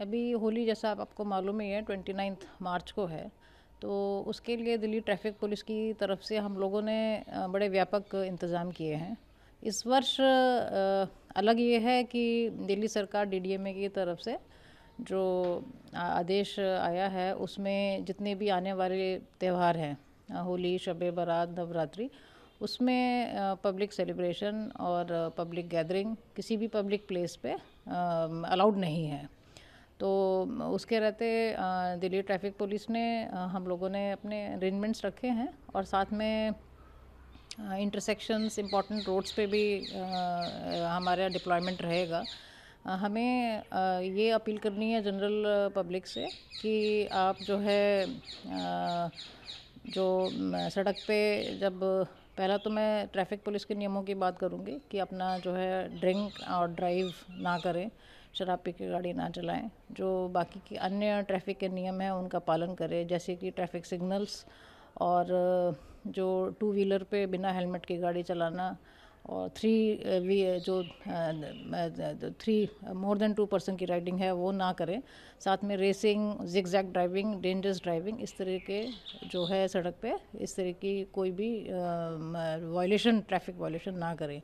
अभी होली जैसा आप, आपको मालूम ही है ट्वेंटी नाइन्थ मार्च को है तो उसके लिए दिल्ली ट्रैफिक पुलिस की तरफ से हम लोगों ने बड़े व्यापक इंतज़ाम किए हैं इस वर्ष अलग ये है कि दिल्ली सरकार डी की तरफ से जो आदेश आया है उसमें जितने भी आने वाले त्यौहार हैं होली शब बारात नवरात्रि उसमें पब्लिक सेलिब्रेशन और पब्लिक गैदरिंग किसी भी पब्लिक प्लेस पे अलाउड नहीं है तो उसके रहते दिल्ली ट्रैफिक पुलिस ने हम लोगों ने अपने अरेंजमेंट्स रखे हैं और साथ में इंटरसेक्शंस इम्पॉर्टेंट रोड्स पे भी हमारा डिप्लॉयमेंट रहेगा हमें ये अपील करनी है जनरल पब्लिक से कि आप जो है जो सड़क पे जब पहला तो मैं ट्रैफिक पुलिस के नियमों की बात करूँगी कि अपना जो है ड्रिंक और ड्राइव ना करें शराब पी के गाड़ी ना चलाएं जो बाकी के अन्य ट्रैफिक के नियम हैं उनका पालन करें जैसे कि ट्रैफिक सिग्नल्स और जो टू व्हीलर पे बिना हेलमेट के गाड़ी चलाना और थ्री वी जो three more than two person की राइडिंग है वो ना करें साथ में racing zig zag driving dangerous driving इस तरह के जो है सड़क पे इस तरह की कोई भी वायलेशन ट्रैफिक वायलेशन ना करें